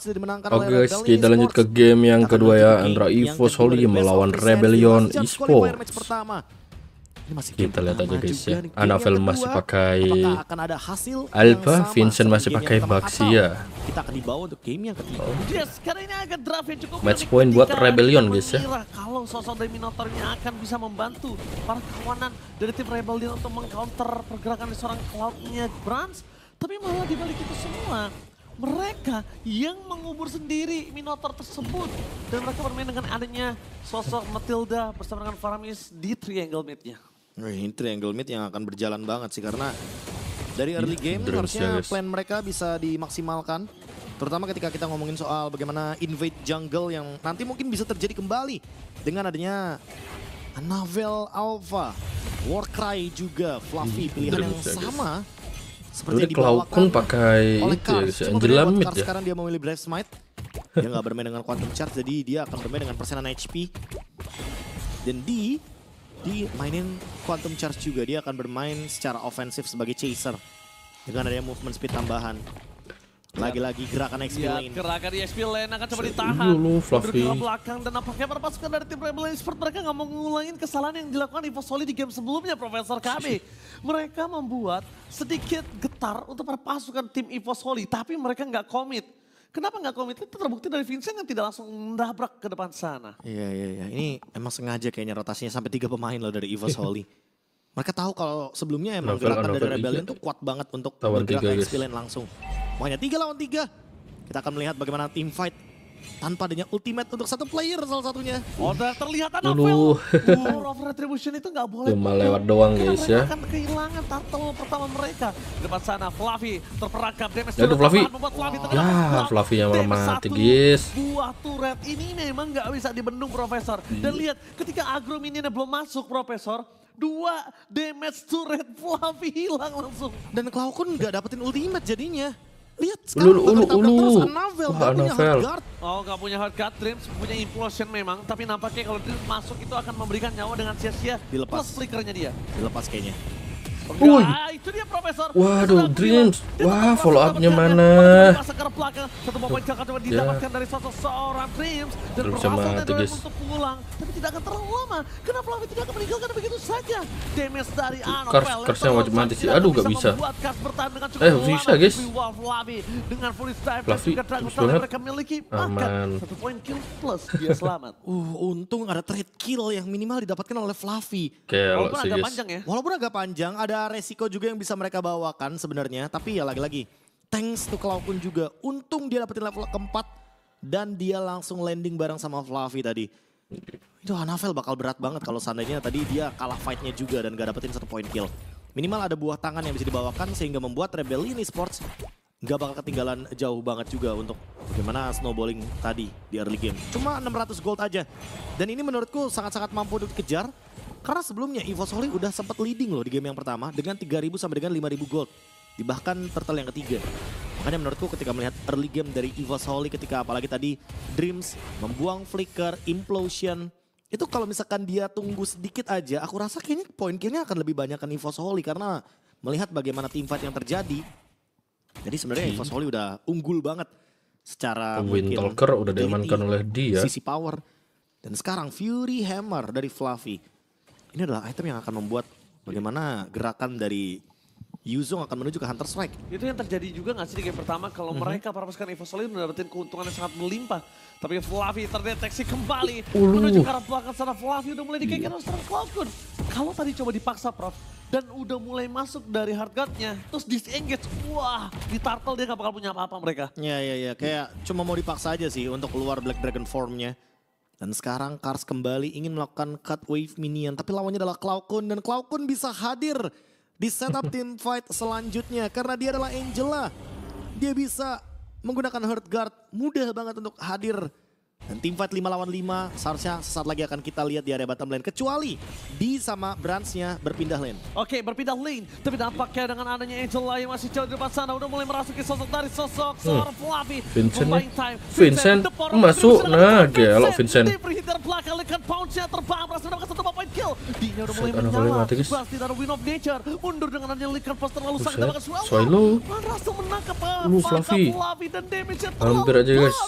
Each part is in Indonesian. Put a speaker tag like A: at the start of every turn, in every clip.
A: berhasil dimenangkan Oke guys, kita lanjut ke game yang kedua ya. Andra Evos Holy melawan Rebellion Esports. Kita lihat aja guys ya. Anavel masih pakai Alpha, Vincent masih pakai Baxia. Ya? Kita akan dibawa untuk game
B: yang ketiga. Oh. Yes, karena ini agak draft yang cukup match point buat Rebellion guys ya. Kalau sosok dari akan bisa membantu para kawanan dari tim Rebellion untuk mengcounter pergerakan seorang Cloudnya Brans, tapi malah dibalik itu semua mereka yang mengubur sendiri Minotaur tersebut. Dan mereka bermain dengan adanya sosok Matilda bersama dengan Faramis di triangle mid-nya.
A: Ini triangle mid yang akan berjalan banget sih karena dari early iya, game Dream harusnya plan mereka bisa dimaksimalkan. Terutama ketika kita ngomongin soal bagaimana invade jungle yang nanti mungkin bisa terjadi kembali dengan adanya Navel Alpha, Warcry juga, Fluffy iya, pilihan yang sama seperti Dulu Klaukung
B: pakai itu ya, ya. Sekarang
A: dia memilih Brave Smite. Dia nggak bermain dengan Quantum Charge, jadi dia akan bermain dengan persenan HP. Dan di di mainin Quantum Charge juga. Dia akan bermain secara ofensif sebagai chaser. Dengan ada movement speed tambahan. Iya. Lagi-lagi gerakan XP ya, Lane.
B: Gerakan XP Lane akan coba ditahan. Dulu Fluffy. Ke belakang dan apakah para pasukan dari tim Rebel Expert mereka nggak mau ngulangin kesalahan yang dilakukan Evo Soli di game sebelumnya Profesor kami. mereka membuat sedikit getar untuk para pasukan tim Evo Soli tapi mereka nggak komit. Kenapa nggak komit? Itu terbukti dari Vincent yang tidak langsung mendabrak ke depan sana.
A: Iya, iya, iya. Ini emang sengaja kayaknya rotasinya sampai tiga pemain loh dari Evo iya. Soli. Mereka tahu kalau sebelumnya emang gerakan dari Rebellion itu kuat banget untuk bergerak ke langsung. Makanya 3 lawan 3. Kita akan melihat bagaimana tim fight tanpa adanya ultimate untuk satu player salah satunya. Oh, udah terlihat Anafel. Power of Retribution itu nggak boleh. Cuma lewat doang guys ya. akan kehilangan turtle pertama mereka.
B: Di depan sana Fluffy terperangkap damage. Aduh Fluffy. Membuat Fluffy oh.
A: Ya Fluffy yang malah mati guys.
B: Buah turret ini memang nggak bisa dibendung Profesor. Dan iya. lihat ketika agro minionnya belum masuk Profesor dua damage turret Fluffy hilang langsung. Dan Klaukun nggak dapetin ultimate jadinya. Lihat sekarang ulu, ulu, ulu. terus Anavel Wah, oh, punya hard guard. Oh nggak punya hard guard, Dreams punya implosion memang. Tapi nampaknya kalau Dreams masuk itu akan memberikan nyawa dengan sia-sia. Dilepas. Plus flickernya dia. Dilepas kayaknya. Nah, Uy. Waduh, ya. Dreams. Wah, follow up-nya mana? Ya. Terus sama guys. Tapi tidak akan terlalu lama. Kenapa Flavi tidak akan meninggalkan begitu saja? Damage dari Anor. Kars, yang wajib mati sih. Aduh, gak bisa. Eh, bisa guys. Dengan full dive mereka miliki aman. Satu poin kill plus dia selamat. uh, untung ada trade kill yang
A: minimal didapatkan oleh Fluffy. Walaupun agak panjang ya. Walaupun agak panjang, ada resiko juga yang bisa mereka bawakan sebenarnya. Tapi ya lagi-lagi, thanks to Klaukun juga. Untung dia dapetin level keempat dan dia langsung landing bareng sama Fluffy tadi. Itu Hanavel bakal berat banget kalau seandainya tadi dia kalah fightnya juga dan gak dapetin satu point kill. Minimal ada buah tangan yang bisa dibawakan sehingga membuat Rebel ini Sports gak bakal ketinggalan jauh banget juga untuk bagaimana snowballing tadi di early game. Cuma 600 gold aja. Dan ini menurutku sangat-sangat mampu dikejar karena sebelumnya Ivosori udah sempat leading loh di game yang pertama dengan 3.000 sampai dengan 5.000 gold. Di bahkan turtle yang ketiga. Makanya menurutku ketika melihat early game dari Ivosoli ketika apalagi tadi Dreams membuang Flicker, Implosion. Itu kalau misalkan dia tunggu sedikit aja, aku rasa kayaknya poin killnya akan lebih banyak kan Ivosoli karena melihat bagaimana tim fight yang terjadi. Jadi sebenarnya Evo Ivosoli hmm. udah unggul banget secara Win Talker udah diamankan oleh dia. Sisi power. Dan sekarang Fury Hammer dari Fluffy ini adalah item yang akan membuat bagaimana gerakan dari Yuzong akan menuju ke Hunter Strike.
B: Itu yang terjadi juga nggak sih di game pertama kalau mm-hmm. mereka para pasukan Evil Solid mendapatkan keuntungan yang sangat melimpah. Tapi Fluffy terdeteksi kembali Ulu. Uh. menuju ke arah belakang sana Fluffy udah mulai dikekir oleh iya. Strike Falcon. Kalau tadi coba dipaksa Prof dan udah mulai masuk dari hard guard-nya terus disengage wah di turtle dia gak bakal punya apa-apa mereka
A: ya ya ya kayak cuma mau dipaksa aja sih untuk keluar black dragon formnya dan sekarang Kars kembali ingin melakukan cut wave minion. Tapi lawannya adalah Klaukun. Dan Klaukun bisa hadir di setup team fight selanjutnya. Karena dia adalah Angela. Dia bisa menggunakan Hurt Guard. Mudah banget untuk hadir dan tim fight 5 lawan 5 seharusnya sesaat lagi akan kita lihat di area bottom lane. Kecuali di sama branch-nya berpindah lane.
B: Oke berpindah lane. Tapi nampaknya dengan adanya Angela yang masih jauh di depan sana. Udah mulai merasuki sosok dari sosok hmm. seorang hmm. Fluffy. Vincent Vincent, Vincent masuk. Nah gelok Vincent. perhitar belakang lekan pounce-nya terbang. Berhasil mendapatkan satu point kill. Dinya udah mulai menyala. Pasti dari win of nature. Mundur dengan adanya lekan pounce terlalu sakit. Dengan Swallow. Russell menangkap Fluffy. Dan damage-nya terlalu Hampir aja guys.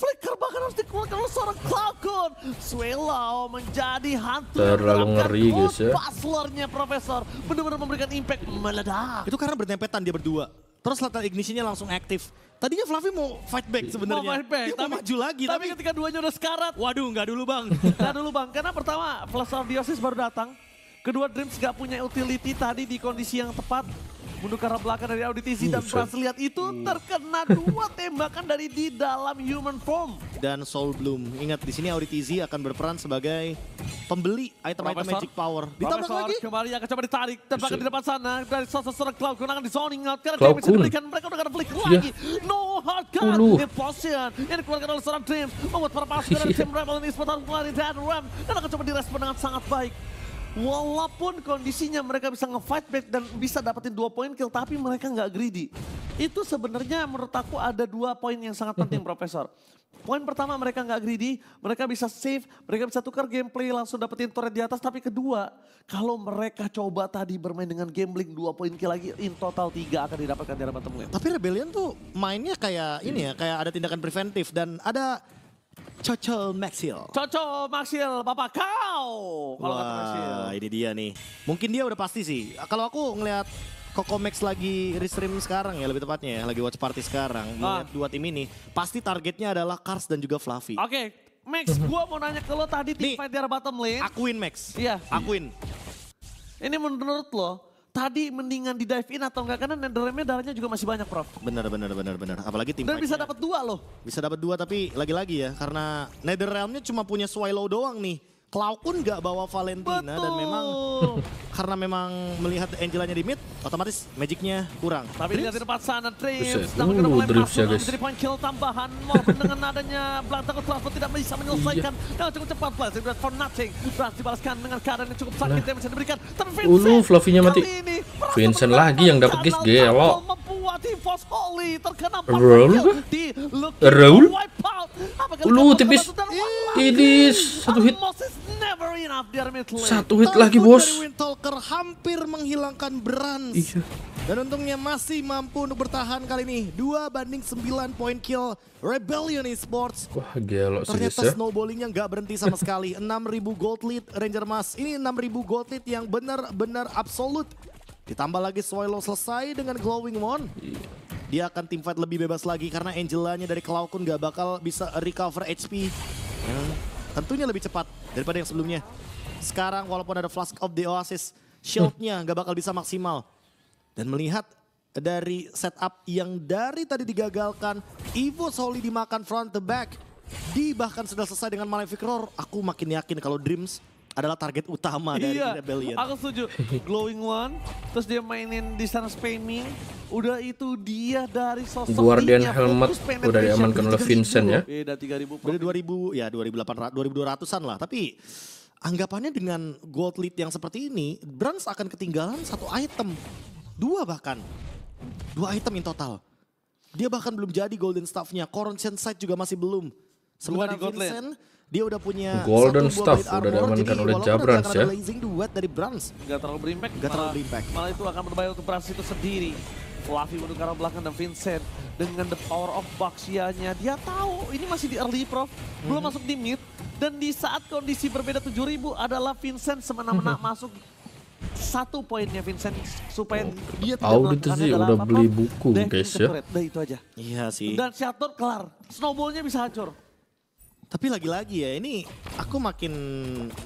B: Flicker bahkan harus dikeluarkan oleh seorang Falcon. Swellow menjadi hantu Terlalu ngeri guys ya. Puzzlernya Profesor benar-benar memberikan impact meledak.
A: Itu karena bertempetan dia berdua. Terus latihan ignisinya langsung aktif. Tadinya Fluffy mau fight back sebenarnya.
B: Mau fight back. Dia tapi, mau maju lagi. Tapi, tapi ketika duanya udah sekarat. Waduh nggak dulu bang. nggak dulu bang. Karena pertama Flash of Diosis baru datang. Kedua Dreams gak punya utility tadi di kondisi yang tepat. Mundur karena belakang dari Audi TC dan lihat itu hmm. terkena dua tembakan dari di dalam human form.
A: Dan Soul Bloom. Ingat di sini Audi akan berperan sebagai pembeli item-item magic power. ditambah lagi.
B: Kembali akan coba ditarik. Tembakan di depan sana. Dari sosok seorang Cloud kunangan di zoning out. Karena damage diberikan mereka udah flick iya. lagi. No hard card Implosion. Yang dikeluarkan oleh seorang Dream. Membuat para pasukan dari tim iya. Rebel ini sebentar kembali dan Ram. Dan akan coba direspon dengan sangat baik. Walaupun kondisinya mereka bisa nge-fight back dan bisa dapetin dua poin kill, tapi mereka nggak greedy. Itu sebenarnya menurut aku ada dua poin yang sangat penting, Profesor. Poin pertama mereka nggak greedy, mereka bisa save, mereka bisa tukar gameplay langsung dapetin turret di atas. Tapi kedua, kalau mereka coba tadi bermain dengan gambling dua poin kill lagi, in total tiga akan didapatkan di dari temuan. Tapi Rebellion tuh mainnya kayak
A: ini ya, kayak ada tindakan preventif dan ada Cocol Maxil. Cocol
B: Maxil, papa kau.
A: Kalau kata Maxil. ini dia nih. Mungkin dia udah pasti sih. Kalau aku ngelihat Max lagi restream sekarang ya lebih tepatnya ya, lagi watch party sekarang. Melihat ah. dua tim ini, pasti
B: targetnya adalah Kars dan
A: juga Fluffy. Oke,
B: okay. Max, Gua mau nanya ke lo tadi tipe fight di bottom lane. Akuin Max. Iya. Akuin. Ini menurut lo, tadi mendingan di dive in atau enggak karena Netherlandnya darahnya juga masih banyak Prof.
A: Benar benar benar benar. Apalagi tim Dan bisa
B: dapat dua loh.
A: Bisa dapat dua tapi lagi-lagi ya karena nether realmnya cuma punya Swallow doang nih pun nggak bawa Valentina Betul. dan memang karena memang melihat Angelanya di mid, otomatis magicnya kurang. Tapi tidak tempat
B: sana Trips, tapi kena mulai pasu, ya, point kill tambahan, maupun dengan adanya belakang Transfer tidak bisa menyelesaikan iya. dengan cukup cepat, Blast Blast for nothing, Blast dibalaskan dengan keadaan yang cukup sakit nah. yang bisa diberikan, tapi Vincent, Ulu, Fluffy-nya mati. Ini,
A: Vincent lagi yang
B: dapat guys, gelo. Raul Raul? Ulu, tipis. Ini satu hit. Satu hit lagi bos. Talker hampir
A: menghilangkan Brans. Iya. Dan untungnya masih mampu untuk bertahan kali ini. 2 banding 9 poin kill Rebellion Esports.
B: Wah gelo sih Ternyata ya.
A: snowballingnya nggak berhenti sama sekali. 6000 gold lead Ranger Mas. Ini 6000 gold lead yang benar-benar absolut. Ditambah lagi Swallow selesai dengan Glowing Wand. Iya dia akan teamfight lebih bebas lagi karena Angelanya dari Klaukun nggak bakal bisa recover HP. Ya tentunya lebih cepat daripada yang sebelumnya. Sekarang walaupun ada Flask of the Oasis, shieldnya hmm. nggak bakal bisa maksimal. Dan melihat dari setup yang dari tadi digagalkan, Evo Soli dimakan front to back. Di bahkan sudah selesai dengan Malefic Roar, aku makin yakin kalau Dreams adalah target utama dari iya, Rebellion. Aku
B: setuju. Glowing One, terus dia mainin distance spamming. Udah itu dia dari sosok Guardian dia, Helmet udah diamankan oleh Vincent ya. Beda
A: 3000. Beda 2000 ya 2800 2200-an lah, tapi anggapannya dengan gold lead yang seperti ini, Brans akan ketinggalan satu item. Dua bahkan. Dua item in total. Dia bahkan belum jadi golden staffnya. Coronation Sight juga masih belum. Sementara Vincent dia udah punya Golden Staff udah diamankan oleh Jabrans ya. Lazing
B: dari Brans. Gak terlalu berimpact. Gak terlalu berimpact. Malah itu akan berbahaya untuk Brans itu sendiri. Fluffy menuju arah belakang dan Vincent dengan the power of Baxianya. Dia tahu ini masih di early prof, hmm. belum mhm. masuk di mid. Dan di saat kondisi berbeda 7000 adalah Vincent semena-mena mhm. masuk satu poinnya Vincent supaya oh, dia tahu itu sih udah beli buku guys ya. Udah itu aja.
A: Iya sih. Dan
B: Shatter kelar. Snowballnya bisa hancur.
A: Tapi lagi-lagi ya, ini aku makin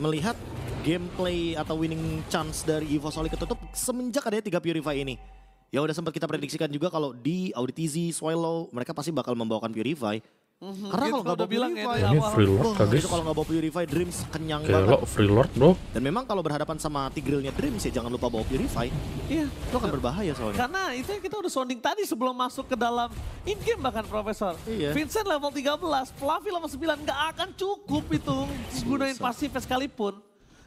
A: melihat gameplay atau winning chance dari Evo Soli ketutup semenjak adanya tiga Purify ini. Ya udah sempat kita prediksikan juga kalau di Auditizi, Swallow, mereka pasti bakal membawakan Purify.
B: Mm -hmm. Karena kalau nggak bawa bilang Purify, ini free lord guys. Kalau nggak
A: bawa Purify, Dreams kenyang Gelo, banget. free lord bro. Dan memang kalau berhadapan sama tigrilnya Dreams ya jangan lupa bawa Purify. Iya. itu akan berbahaya soalnya.
B: Karena itu kita udah sounding tadi sebelum masuk ke dalam in-game bahkan Profesor. Iya. Vincent level 13, Fluffy level 9 nggak akan cukup itu. Gunain pasifnya sekalipun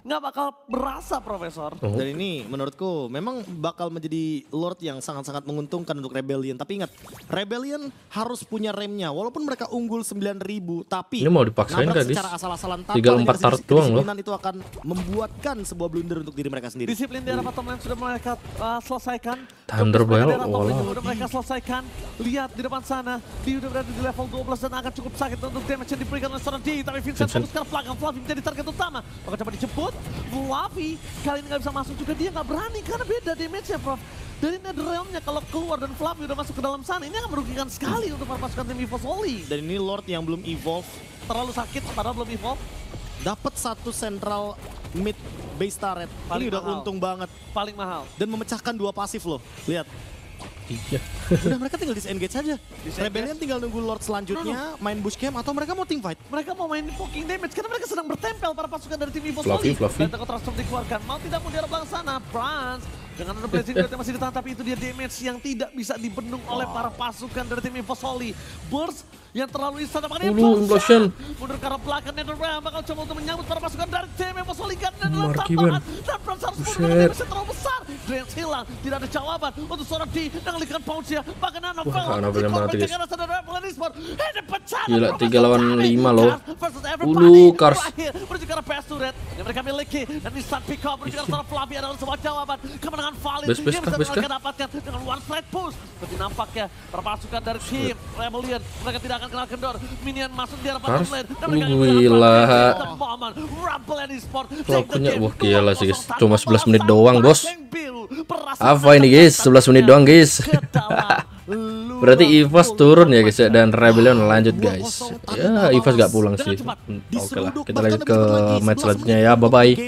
B: nggak bakal berasa Profesor. Oh. Dan
A: ini menurutku memang bakal menjadi Lord yang sangat-sangat menguntungkan untuk Rebellion. Tapi ingat, Rebellion harus punya remnya. Walaupun mereka unggul 9000 tapi... Ini mau dipaksain kan, secara asal-asalan tanpa 34 tarik doang loh. itu akan
B: membuatkan
A: sebuah blunder untuk diri mereka sendiri. Disiplin di arah bottom
B: lane sudah mereka uh, selesaikan.
A: Thunderbolt, walau.
B: mereka selesaikan. Lihat di depan sana, dia udah berada di level 12 dan akan cukup sakit untuk damage yang diberikan oleh seorang D. Tapi Vincent, Vincent. fokuskan pelanggan Fluffy menjadi target utama. Maka coba dijemput, Fluffy kali ini nggak bisa masuk juga. Dia nggak berani karena beda damage-nya, Prof. Dari Netherrealm-nya kalau keluar dan Fluffy udah masuk ke dalam sana, ini akan merugikan sekali untuk pasukan tim EVO Soli.
A: Dan ini Lord yang belum evolve. Terlalu sakit, padahal belum evolve. Dapat satu central mid base turret. Paling ini udah mahal. untung banget. Paling mahal. Dan memecahkan dua pasif loh. Lihat. Iya. udah mereka tinggal disengage aja. Disengage. Rebellion tinggal nunggu Lord selanjutnya, no, no.
B: main bush camp, atau mereka mau fight Mereka mau main poking damage, karena mereka sedang bertempel para pasukan dari tim Evo Fluffy, Fluffy. Dan terus Transform dikeluarkan, mau tidak mau diarah sana. France dengan ya, ada blessing yang masih ditahan tapi itu dia damage yang tidak bisa dibendung oleh para pasukan dari tim Soli. Burst yang terlalu instan apakah Ulu, implosion. Mundur ke arah belakang Netherrealm bakal coba untuk menyambut para pasukan dari tim Infosoli. dan dalam tambahan. Dan harus mundur karena damage terlalu Drenz hilang, tidak ada jawaban untuk seorang D mengalihkan bounce-nya. Bahkan Nano Wah, karena benar banget
A: guys. Gila, 3 lawan 5 loh. Ulu, Kars. Menuju Best Turret
B: mereka miliki. Dan instant pick up menuju iya. Flavia adalah sebuah jawaban. Kemenangan valid. Best, best, bisa mereka dapatkan dengan one flat push. Tapi nampaknya terpasukan dari tim Rebellion. Mereka tidak akan kenal kendor. Minion masuk di hadapan Kars. Gila.
A: Lakunya, wah gila sih guys. Cuma 11 menit doang bos. Apa ini guys? 11 menit doang guys. Berarti Ivas turun ya guys ya, kan? dan Rebellion lanjut guys. Ya Ivas gak pulang sih. Hmm, oke lah, kita lanjut ke match selanjutnya ya. Bye bye.